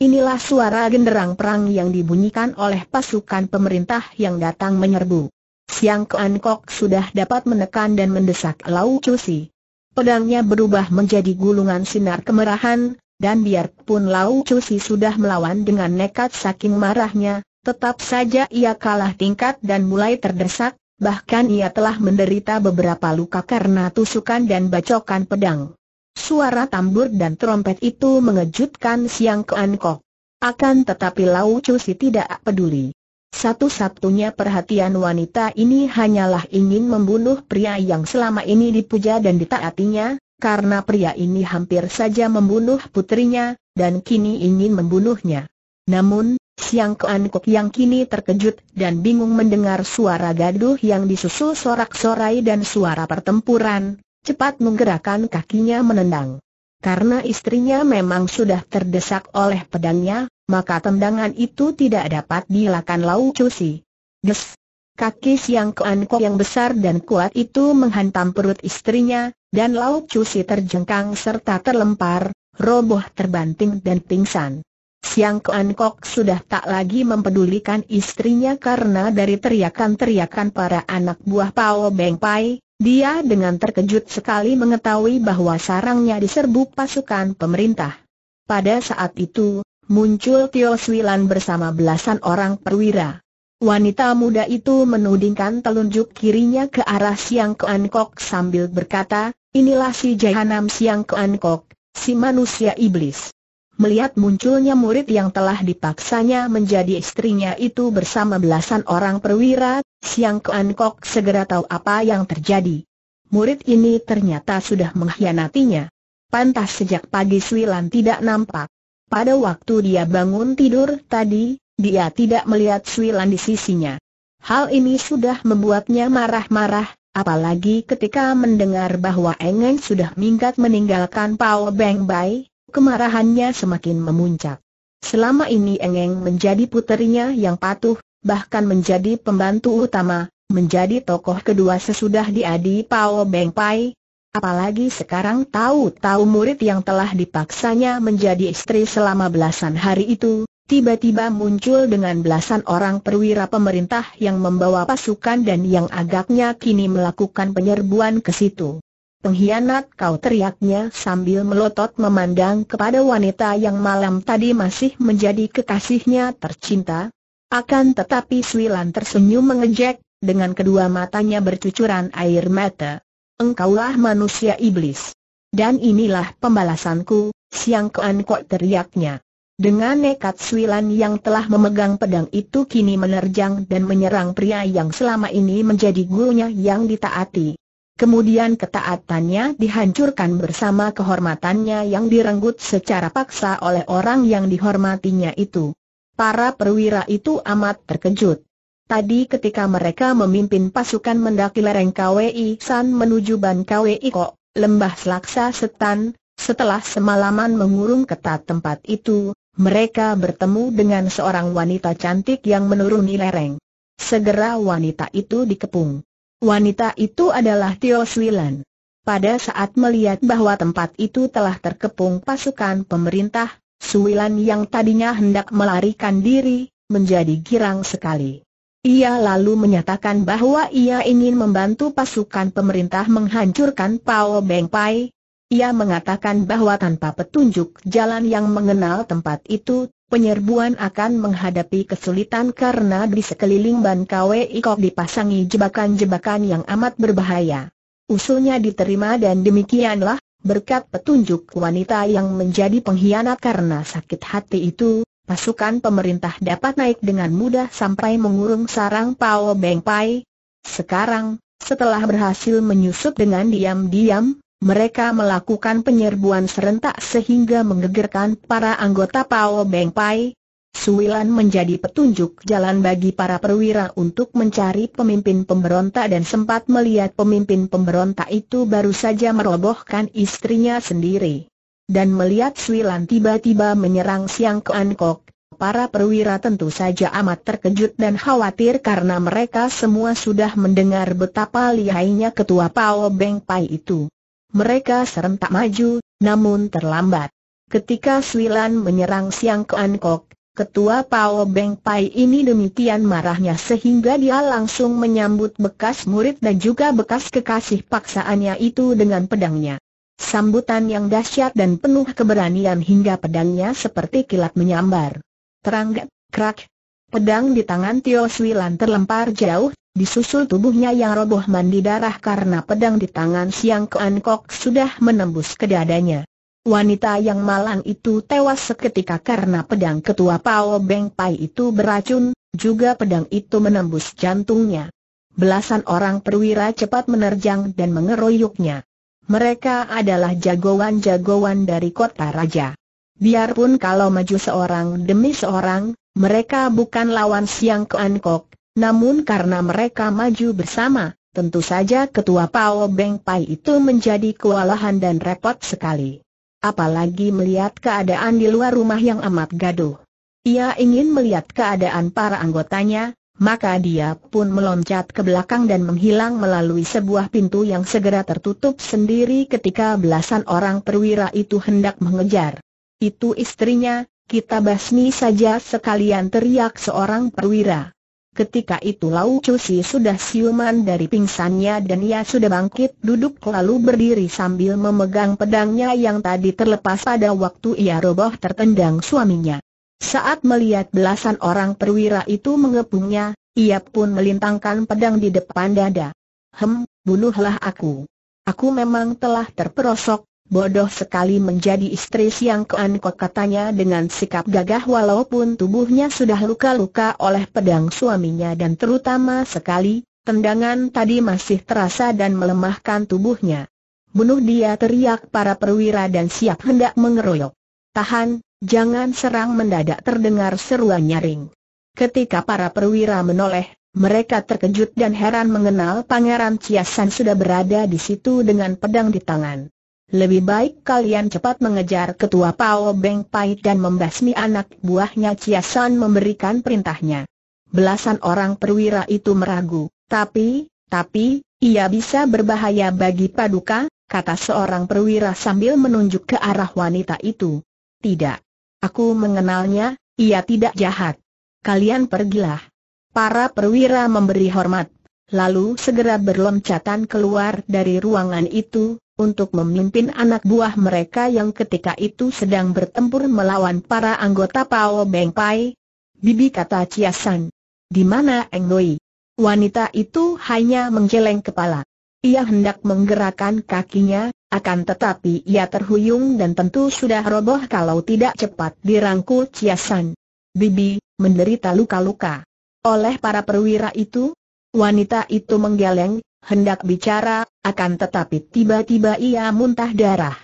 Inilah suara genderang perang yang dibunyikan oleh pasukan pemerintah yang datang menyerbu. Siang Kean Kok sudah dapat menekan dan mendesak Lau Cusi. Pedangnya berubah menjadi gulungan sinar kemerahan, dan biarpun Lau Cusi sudah melawan dengan nekat saking marahnya, Tetap saja ia kalah tingkat dan mulai terdesak, bahkan ia telah menderita beberapa luka karena tusukan dan bacokan pedang. Suara tambur dan trompet itu mengejutkan Siang ke Ankok. Akan tetapi Lau Chu tidak peduli. Satu-satunya perhatian wanita ini hanyalah ingin membunuh pria yang selama ini dipuja dan ditaatinya, karena pria ini hampir saja membunuh putrinya, dan kini ingin membunuhnya. Namun, Siang Kuan yang kini terkejut dan bingung mendengar suara gaduh yang disusul sorak-sorai dan suara pertempuran, cepat menggerakkan kakinya menendang. Karena istrinya memang sudah terdesak oleh pedangnya, maka tendangan itu tidak dapat dilakukan Lau Cusi. Ges! Kaki Siang Kuan yang besar dan kuat itu menghantam perut istrinya, dan Lau Cusi terjengkang serta terlempar, roboh terbanting dan pingsan. Siang Kuan Kok sudah tak lagi mempedulikan istrinya karena dari teriakan-teriakan para anak buah Pao Beng Pai, dia dengan terkejut sekali mengetahui bahwa sarangnya diserbu pasukan pemerintah. Pada saat itu, muncul Tio Swilan bersama belasan orang perwira. Wanita muda itu menudingkan telunjuk kirinya ke arah Siang Kuan Kok sambil berkata, inilah si Jahanam Siang Kuan Kok, si manusia iblis. Melihat munculnya murid yang telah dipaksanya menjadi istrinya itu bersama belasan orang perwira, Siang Kuan Kok segera tahu apa yang terjadi. Murid ini ternyata sudah mengkhianatinya. Pantas sejak pagi Swilan tidak nampak. Pada waktu dia bangun tidur tadi, dia tidak melihat Swilan di sisinya. Hal ini sudah membuatnya marah-marah, apalagi ketika mendengar bahwa Engeng sudah minggat meninggalkan Pao Beng Bai, Kemarahannya semakin memuncak. Selama ini Engeng menjadi puterinya yang patuh, bahkan menjadi pembantu utama, menjadi tokoh kedua sesudah diadi Pao Beng Pai. Apalagi sekarang tahu-tahu murid yang telah dipaksanya menjadi istri selama belasan hari itu, tiba-tiba muncul dengan belasan orang perwira pemerintah yang membawa pasukan dan yang agaknya kini melakukan penyerbuan ke situ. Pengkhianat kau teriaknya sambil melotot memandang kepada wanita yang malam tadi masih menjadi kekasihnya tercinta. Akan tetapi Swilan tersenyum mengejek, dengan kedua matanya bercucuran air mata. Engkaulah manusia iblis. Dan inilah pembalasanku, siang kean kok teriaknya. Dengan nekat Swilan yang telah memegang pedang itu kini menerjang dan menyerang pria yang selama ini menjadi gurunya yang ditaati. Kemudian ketaatannya dihancurkan bersama kehormatannya yang direnggut secara paksa oleh orang yang dihormatinya itu. Para perwira itu amat terkejut. Tadi ketika mereka memimpin pasukan mendaki lereng KWI San menuju Ban KWI Kok, lembah Selaksa Setan, setelah semalaman mengurung ketat tempat itu, mereka bertemu dengan seorang wanita cantik yang menuruni lereng. Segera wanita itu dikepung. Wanita itu adalah Tio Swilan. Pada saat melihat bahwa tempat itu telah terkepung pasukan pemerintah, Suwilan yang tadinya hendak melarikan diri, menjadi girang sekali. Ia lalu menyatakan bahwa ia ingin membantu pasukan pemerintah menghancurkan Pao Beng Pai. Ia mengatakan bahwa tanpa petunjuk jalan yang mengenal tempat itu, Penyerbuan akan menghadapi kesulitan karena di sekeliling Ban Kwei Kok dipasangi jebakan-jebakan yang amat berbahaya. Usulnya diterima dan demikianlah, berkat petunjuk wanita yang menjadi pengkhianat karena sakit hati itu, pasukan pemerintah dapat naik dengan mudah sampai mengurung sarang Pao Beng Pai. Sekarang, setelah berhasil menyusup dengan diam-diam, mereka melakukan penyerbuan serentak sehingga menggegerkan para anggota Pao Beng Pai. Suilan menjadi petunjuk jalan bagi para perwira untuk mencari pemimpin pemberontak dan sempat melihat pemimpin pemberontak itu baru saja merobohkan istrinya sendiri. Dan melihat Suilan tiba-tiba menyerang Siang Kean Kok, para perwira tentu saja amat terkejut dan khawatir karena mereka semua sudah mendengar betapa lihainya ketua Pao Beng Pai itu. Mereka serentak maju, namun terlambat. Ketika Swilan menyerang Siang Kuan Kok, Ketua Pao Beng Pai ini demikian marahnya sehingga dia langsung menyambut bekas murid dan juga bekas kekasih paksaannya itu dengan pedangnya. Sambutan yang dahsyat dan penuh keberanian hingga pedangnya seperti kilat menyambar. Terangkat, krak, Pedang di tangan Tio Swilan terlempar jauh, disusul tubuhnya yang roboh mandi darah karena pedang di tangan Siang Kuan Kok sudah menembus ke dadanya. Wanita yang malang itu tewas seketika karena pedang ketua Pao Beng Pai itu beracun, juga pedang itu menembus jantungnya. Belasan orang perwira cepat menerjang dan mengeroyoknya. Mereka adalah jagoan-jagoan dari kota raja. Biarpun kalau maju seorang demi seorang, mereka bukan lawan Siang ke Angkok, namun karena mereka maju bersama, tentu saja ketua Pao Beng Pai itu menjadi kewalahan dan repot sekali. Apalagi melihat keadaan di luar rumah yang amat gaduh. Ia ingin melihat keadaan para anggotanya, maka dia pun meloncat ke belakang dan menghilang melalui sebuah pintu yang segera tertutup sendiri ketika belasan orang perwira itu hendak mengejar. Itu istrinya, kita basmi saja sekalian teriak seorang perwira. Ketika itu Lau Cusi sudah siuman dari pingsannya dan ia sudah bangkit duduk lalu berdiri sambil memegang pedangnya yang tadi terlepas pada waktu ia roboh tertendang suaminya. Saat melihat belasan orang perwira itu mengepungnya, ia pun melintangkan pedang di depan dada. Hem, bunuhlah aku. Aku memang telah terperosok, Bodoh sekali menjadi istri Siang kean Kok katanya dengan sikap gagah walaupun tubuhnya sudah luka-luka oleh pedang suaminya dan terutama sekali, tendangan tadi masih terasa dan melemahkan tubuhnya. Bunuh dia teriak para perwira dan siap hendak mengeroyok. Tahan, jangan serang mendadak terdengar seruan nyaring. Ketika para perwira menoleh, mereka terkejut dan heran mengenal Pangeran Ciasan sudah berada di situ dengan pedang di tangan. Lebih baik kalian cepat mengejar ketua Pao Beng Pai dan membasmi anak buahnya Chia San memberikan perintahnya. Belasan orang perwira itu meragu, tapi, tapi, ia bisa berbahaya bagi Paduka, kata seorang perwira sambil menunjuk ke arah wanita itu. Tidak. Aku mengenalnya, ia tidak jahat. Kalian pergilah. Para perwira memberi hormat, lalu segera berloncatan keluar dari ruangan itu, untuk memimpin anak buah mereka yang ketika itu sedang bertempur melawan para anggota Pao Beng Pai? Bibi kata Ciasan. Di mana Eng Noi? Wanita itu hanya menggeleng kepala. Ia hendak menggerakkan kakinya, akan tetapi ia terhuyung dan tentu sudah roboh kalau tidak cepat dirangkul Ciasan. Bibi, menderita luka-luka. Oleh para perwira itu, wanita itu menggeleng, hendak bicara, akan tetapi tiba-tiba ia muntah darah.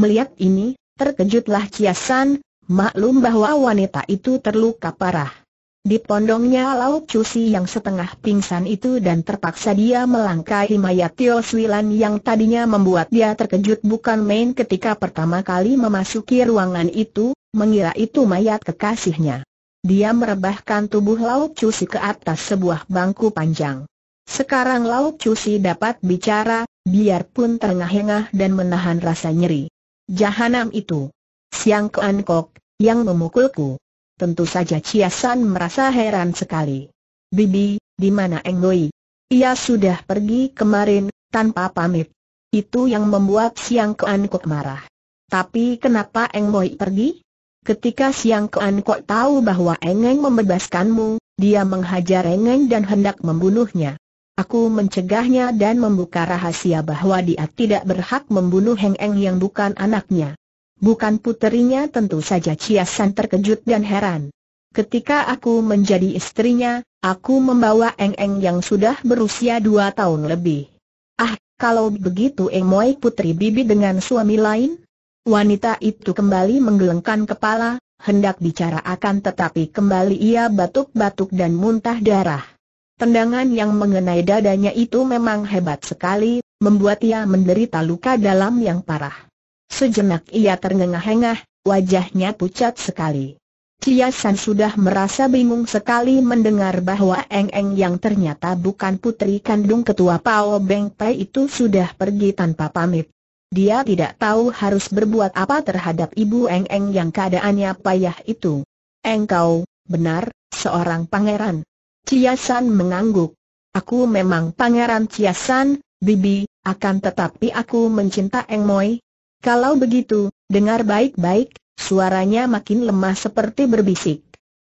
Melihat ini, terkejutlah Ciasan, maklum bahwa wanita itu terluka parah. Di pondongnya lauk cusi yang setengah pingsan itu dan terpaksa dia melangkahi mayat Tio Swilan yang tadinya membuat dia terkejut bukan main ketika pertama kali memasuki ruangan itu, mengira itu mayat kekasihnya. Dia merebahkan tubuh lauk cusi ke atas sebuah bangku panjang. Sekarang Lau Cusi dapat bicara, biarpun terengah-engah dan menahan rasa nyeri. Jahanam itu. Siang Kuan Kok, yang memukulku. Tentu saja Ciasan merasa heran sekali. Bibi, di mana Eng Goi? Ia sudah pergi kemarin, tanpa pamit. Itu yang membuat Siang Kuan Kok marah. Tapi kenapa Eng pergi? Ketika Siang Kuan Kok tahu bahwa Engeng membebaskanmu, dia menghajar Engeng dan hendak membunuhnya. Aku mencegahnya dan membuka rahasia bahwa dia tidak berhak membunuh Heng Eng yang bukan anaknya. Bukan puterinya tentu saja Ciasan terkejut dan heran. Ketika aku menjadi istrinya, aku membawa Eng Eng yang sudah berusia dua tahun lebih. Ah, kalau begitu Eng Moi putri bibi dengan suami lain? Wanita itu kembali menggelengkan kepala, hendak bicara akan tetapi kembali ia batuk-batuk dan muntah darah. Tendangan yang mengenai dadanya itu memang hebat sekali, membuat ia menderita luka dalam yang parah. Sejenak ia terengah engah wajahnya pucat sekali. Kiasan sudah merasa bingung sekali mendengar bahwa Eng Eng yang ternyata bukan putri kandung ketua Pao Beng Pai itu sudah pergi tanpa pamit. Dia tidak tahu harus berbuat apa terhadap ibu Eng Eng yang keadaannya payah itu. Engkau, benar, seorang pangeran, Ciasan mengangguk. Aku memang pangeran Ciasan, Bibi, akan tetapi aku mencinta Eng Moi. Kalau begitu, dengar baik-baik, suaranya makin lemah seperti berbisik.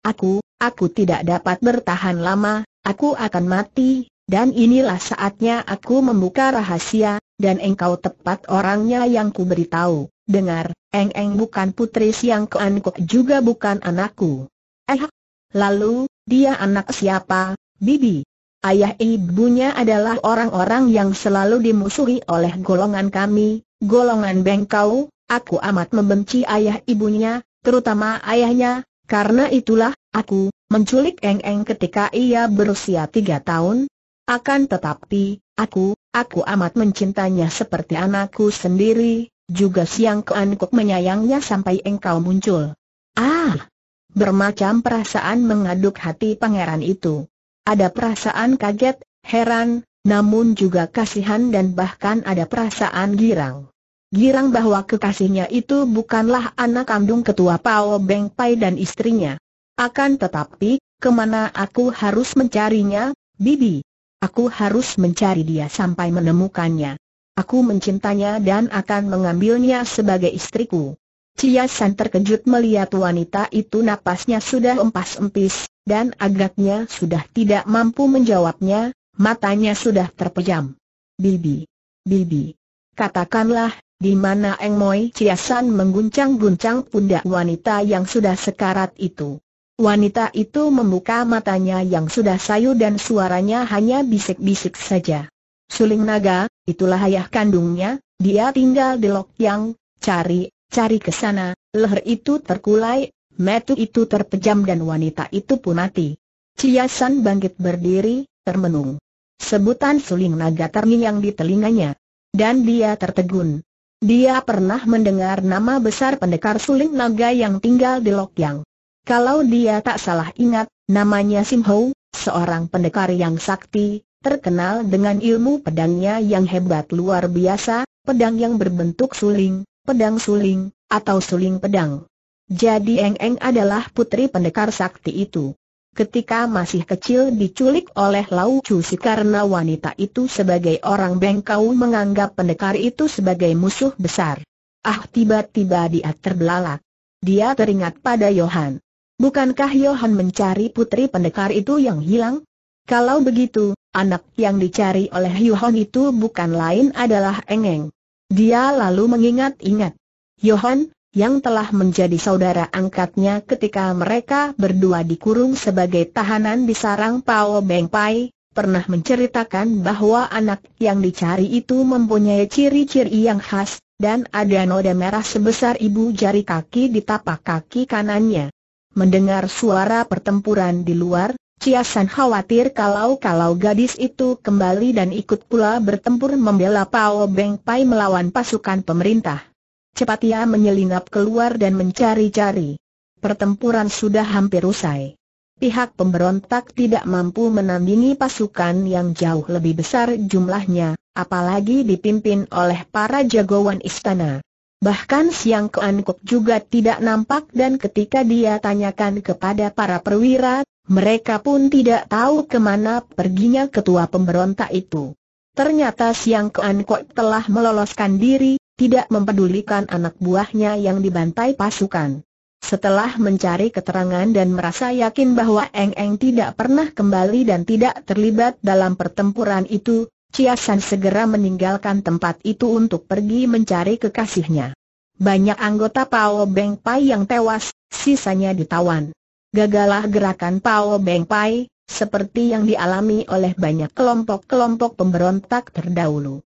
Aku, aku tidak dapat bertahan lama, aku akan mati, dan inilah saatnya aku membuka rahasia, dan engkau tepat orangnya yang ku beritahu. Dengar, Eng Eng bukan putri Siang keankuk juga bukan anakku. Eh, lalu, dia anak siapa, Bibi? Ayah ibunya adalah orang-orang yang selalu dimusuhi oleh golongan kami, golongan bengkau, aku amat membenci ayah ibunya, terutama ayahnya, karena itulah, aku, menculik Eng-Eng ketika ia berusia tiga tahun. Akan tetapi, aku, aku amat mencintainya seperti anakku sendiri, juga siang keankuk menyayangnya sampai engkau muncul. Ah, bermacam perasaan mengaduk hati pangeran itu. Ada perasaan kaget, heran, namun juga kasihan dan bahkan ada perasaan girang. Girang bahwa kekasihnya itu bukanlah anak kandung ketua Pao Beng Pai dan istrinya. Akan tetapi, kemana aku harus mencarinya, Bibi? Aku harus mencari dia sampai menemukannya. Aku mencintanya dan akan mengambilnya sebagai istriku. Chia San terkejut melihat wanita itu napasnya sudah empas-empis, dan agaknya sudah tidak mampu menjawabnya, matanya sudah terpejam. Bibi, Bibi, katakanlah, di mana Eng Moi Chia San mengguncang-guncang pundak wanita yang sudah sekarat itu. Wanita itu membuka matanya yang sudah sayu dan suaranya hanya bisik-bisik saja. Suling naga, itulah ayah kandungnya, dia tinggal di Lok Yang, cari Cari ke sana, leher itu terkulai, metu itu terpejam dan wanita itu pun mati. Ciasan bangkit berdiri, termenung. Sebutan suling naga terngiang di telinganya. Dan dia tertegun. Dia pernah mendengar nama besar pendekar suling naga yang tinggal di Lokyang. Kalau dia tak salah ingat, namanya Sim Ho, seorang pendekar yang sakti, terkenal dengan ilmu pedangnya yang hebat luar biasa, pedang yang berbentuk suling, pedang suling, atau suling pedang. Jadi Eng Eng adalah putri pendekar sakti itu. Ketika masih kecil diculik oleh Lau si karena wanita itu sebagai orang bengkau menganggap pendekar itu sebagai musuh besar. Ah tiba-tiba dia terbelalak. Dia teringat pada Yohan. Bukankah Yohan mencari putri pendekar itu yang hilang? Kalau begitu, anak yang dicari oleh Yohan itu bukan lain adalah Engeng. Dia lalu mengingat-ingat. Johan, yang telah menjadi saudara angkatnya ketika mereka berdua dikurung sebagai tahanan di sarang Pao Beng Pai, pernah menceritakan bahwa anak yang dicari itu mempunyai ciri-ciri yang khas, dan ada noda merah sebesar ibu jari kaki di tapak kaki kanannya. Mendengar suara pertempuran di luar, Ciasan khawatir kalau-kalau gadis itu kembali dan ikut pula bertempur membela Pao Beng Pai melawan pasukan pemerintah. Cepat ia menyelinap keluar dan mencari-cari. Pertempuran sudah hampir usai. Pihak pemberontak tidak mampu menandingi pasukan yang jauh lebih besar jumlahnya, apalagi dipimpin oleh para jagoan istana. Bahkan Siang Keankuk Kok juga tidak nampak dan ketika dia tanyakan kepada para perwira, mereka pun tidak tahu kemana perginya ketua pemberontak itu. Ternyata Siang Keankuk Kok telah meloloskan diri, tidak mempedulikan anak buahnya yang dibantai pasukan. Setelah mencari keterangan dan merasa yakin bahwa Eng Eng tidak pernah kembali dan tidak terlibat dalam pertempuran itu, San segera meninggalkan tempat itu untuk pergi mencari kekasihnya. Banyak anggota Pao Beng Pai yang tewas, sisanya ditawan. Gagalah gerakan Pao Beng Pai, seperti yang dialami oleh banyak kelompok-kelompok pemberontak terdahulu.